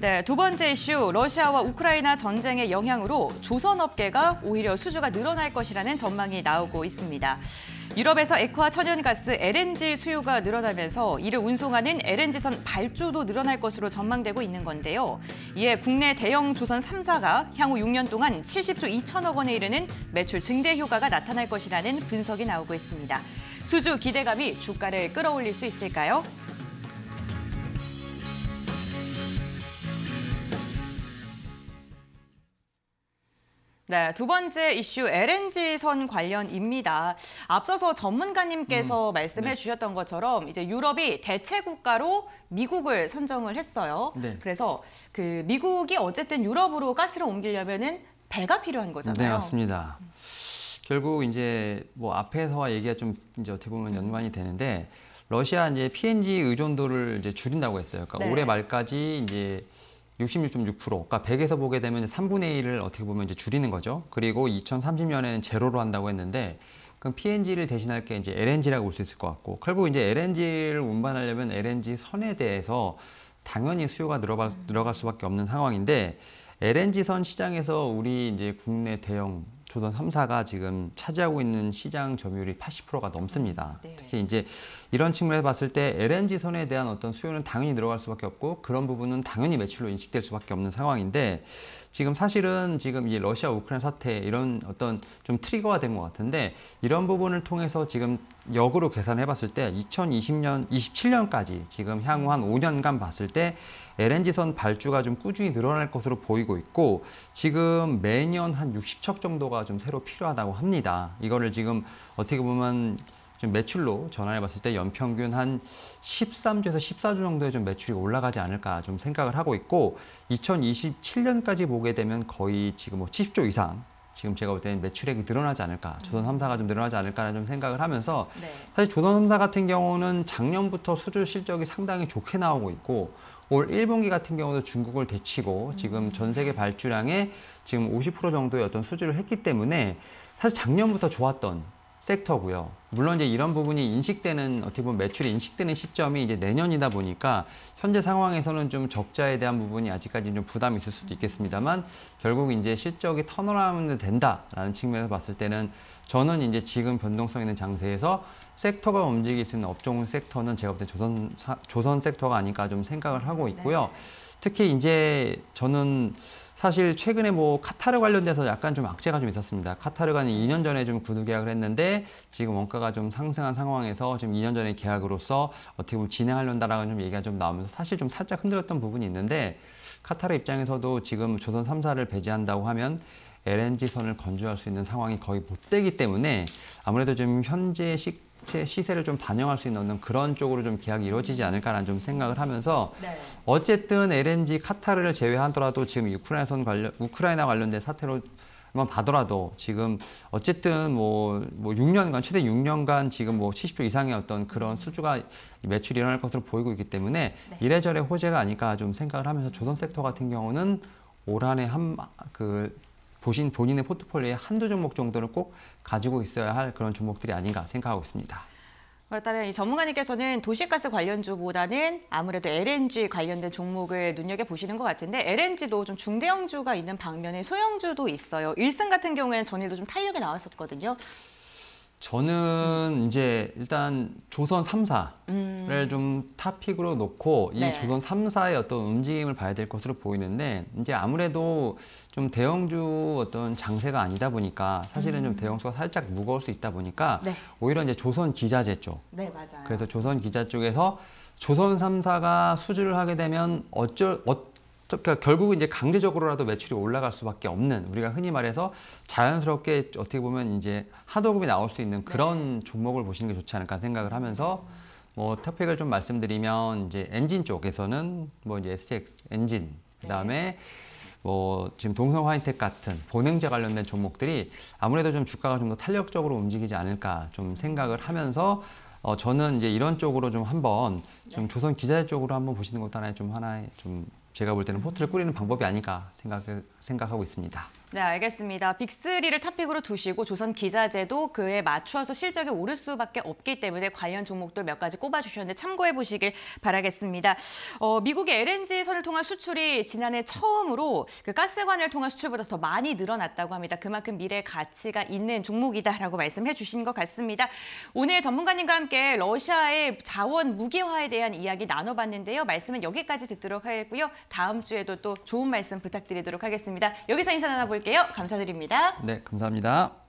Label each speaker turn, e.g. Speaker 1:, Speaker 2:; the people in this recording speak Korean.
Speaker 1: 네, 두 번째 이슈, 러시아와 우크라이나 전쟁의 영향으로 조선업계가 오히려 수주가 늘어날 것이라는 전망이 나오고 있습니다. 유럽에서 액화 천연가스 LNG 수요가 늘어나면서 이를 운송하는 LNG선 발주도 늘어날 것으로 전망되고 있는 건데요. 이에 국내 대형 조선 3사가 향후 6년 동안 70조 2천억 원에 이르는 매출 증대 효과가 나타날 것이라는 분석이 나오고 있습니다. 수주 기대감이 주가를 끌어올릴 수 있을까요? 네, 두 번째 이슈 LNG선 관련입니다. 앞서서 전문가님께서 음, 말씀해 네. 주셨던 것처럼 이제 유럽이 대체 국가로 미국을 선정을 했어요. 네. 그래서 그 미국이 어쨌든 유럽으로 가스를 옮기려면은 배가 필요한 거잖아요. 네,
Speaker 2: 맞습니다. 결국 이제 뭐 앞에서와 얘기가 좀 이제 어떻게 보면 음. 연관이 되는데 러시아 이제 PNG 의존도를 이제 줄인다고 했어요. 그러니까 네. 올해 말까지 이제 66.6%, 그러니까 100에서 보게 되면 3분의 1을 어떻게 보면 이제 줄이는 거죠. 그리고 2030년에는 제로로 한다고 했는데 그럼 PNG를 대신할 게 이제 LNG라고 볼 수 있을 것 같고 결국 이제 LNG를 운반하려면 LNG 선에 대해서 당연히 수요가 늘어갈, 늘어갈 수밖에 없는 상황인데 LNG 선 시장에서 우리 이제 국내 대형 조선 3사가 지금 차지하고 있는 시장 점유율이 80%가 넘습니다. 네. 특히 이제 이런 측면에서 봤을 때 LNG 선에 대한 어떤 수요는 당연히 늘어갈 수밖에 없고 그런 부분은 당연히 매출로 인식될 수밖에 없는 상황인데 지금 사실은 지금 이 러시아 우크라이나 사태 이런 어떤 좀 트리거가 된 것 같은데 이런 부분을 통해서 지금 역으로 계산해 봤을 때 2020년 27년까지 지금 향후 한 5년간 봤을 때 LNG선 발주가 좀 꾸준히 늘어날 것으로 보이고 있고 지금 매년 한 60척 정도가 제도가 좀 새로 필요하다고 합니다. 이거를 지금 어떻게 보면 좀 매출로 전환해 봤을 때 연평균 한 13조에서 14조 정도의 좀 매출이 올라가지 않을까 좀 생각을 하고 있고 2027년까지 보게 되면 거의 지금 뭐 70조 이상 지금 제가 볼 때는 매출액이 늘어나지 않을까, 음. 조선 삼사가좀 늘어나지 않을까라는 좀 생각을 하면서 네. 사실 조선 삼사 같은 경우는 작년부터 수주 실적이 상당히 좋게 나오고 있고 올 1분기 같은 경우도 중국을 대치고 지금 음. 전 세계 발주량의 지금 50% 정도의 어떤 수주를 했기 때문에 사실 작년부터 좋았던 섹터고요. 물론 이제 이런 부분이 인식되는 어떻게 보면 매출이 인식되는 시점이 이제 내년이다 보니까 현재 상황에서는 좀 적자에 대한 부분이 아직까지 좀 부담이 있을 수도 있겠습니다만 결국 이제 실적이 턴어라운드 된다라는 측면에서 봤을 때는 저는 이제 지금 변동성 있는 장세에서 섹터가 움직일 수 있는 업종 은 섹터는 제가 볼 때 조선 조선 섹터가 아닐까 좀 생각을 하고 있고요. 네. 특히 이제 저는 사실 최근에 뭐 카타르 관련돼서 약간 좀 악재가 좀 있었습니다. 카타르가 2년 전에 좀 구두 계약을 했는데 지금 원가가 좀 상승한 상황에서 지금 2년 전에 계약으로서 어떻게 보면 진행하려는다라는 좀 얘기가 좀 나오면서 사실 좀 살짝 흔들었던 부분이 있는데 카타르 입장에서도 지금 조선 3사를 배제한다고 하면 LNG선을 건조할 수 있는 상황이 거의 못 되기 때문에 아무래도 지금 현재 시, 체 시세를 좀 반영할 수 있는 그런 쪽으로 좀 계약이 이루어지지 않을까라는 좀 생각을 하면서 네. 어쨌든 LNG 카타르를 제외하더라도 지금 우크라이나선 관련 우크라이나 관련된 사태로 만 봐더라도 지금 어쨌든 뭐, 뭐 6년간 최대 6년간 지금 뭐 70조 이상의 어떤 그런 수주가 매출이 일어날 것으로 보이고 있기 때문에 네. 이래저래 호재가 아닐까 좀 생각을 하면서 조선 섹터 같은 경우는 올 한해 한그 보신 본인의 포트폴리오에 한두 종목 정도는 꼭 가지고 있어야 할 그런 종목들이 아닌가 생각하고 있습니다.
Speaker 1: 그렇다면 이 전문가님께서는 도시가스 관련주보다는 아무래도 LNG 관련된 종목을 눈여겨보시는 것 같은데 LNG도 좀 중대형주가 있는 방면에 소형주도 있어요. 일승 같은 경우에는 전에도 좀 탄력이 나왔었거든요.
Speaker 2: 저는 음. 이제 일단 조선 3사를 음. 좀 탑픽으로 놓고 이 네. 조선 3사의 어떤 움직임을 봐야 될 것으로 보이는데 이제 아무래도 좀 대형주 어떤 장세가 아니다 보니까 사실은 음. 좀대형수가 살짝 무거울 수 있다 보니까 네. 오히려 이제 조선 기자재 쪽. 네, 맞아요. 그래서 조선 기자 쪽에서 조선 3사가 수주를 하게 되면 어쩔 어, 떤 그러니까 결국은 이제 강제적으로라도 매출이 올라갈 수밖에 없는 우리가 흔히 말해서 자연스럽게 어떻게 보면 이제 하도급이 나올 수 있는 네. 그런 네. 종목을 보시는 게 좋지 않을까 생각을 하면서 뭐 토픽을 좀 말씀드리면 이제 엔진 쪽에서는 뭐 이제 STX 엔진 그다음에 네. 뭐 지금 동성 화인텍 같은 보냉제 관련된 종목들이 아무래도 좀 주가가 좀 더 탄력적으로 움직이지 않을까 좀 생각을 하면서 어 저는 이제 이런 쪽으로 좀 한번 좀 네. 조선 기자 쪽으로 한번 보시는 것도 하나의 좀 하나의 좀 제가 볼 때는 포트를 꾸리는 방법이 아닐까 생각, 생각하고 있습니다.
Speaker 1: 네, 알겠습니다. 빅리를 탑픽으로 두시고 조선 기자재도 그에 맞추어서 실적이 오를 수밖에 없기 때문에 관련 종목도 몇 가지 꼽아주셨는데 참고해 보시길 바라겠습니다. 어, 미국의 LNG선을 통한 수출이 지난해 처음으로 그 가스관을 통한 수출보다 더 많이 늘어났다고 합니다. 그만큼 미래 가치가 있는 종목이다라고 말씀해 주신 것 같습니다. 오늘 전문가님과 함께 러시아의 자원 무기화에 대한 이야기 나눠봤는데요. 말씀은 여기까지 듣도록 하겠고요. 다음 주에도 또 좋은 말씀 부탁드리도록 하겠습니다. 여기서 인사 나눠볼게요. 볼게요 감사드립니다.
Speaker 2: 네, 감사합니다.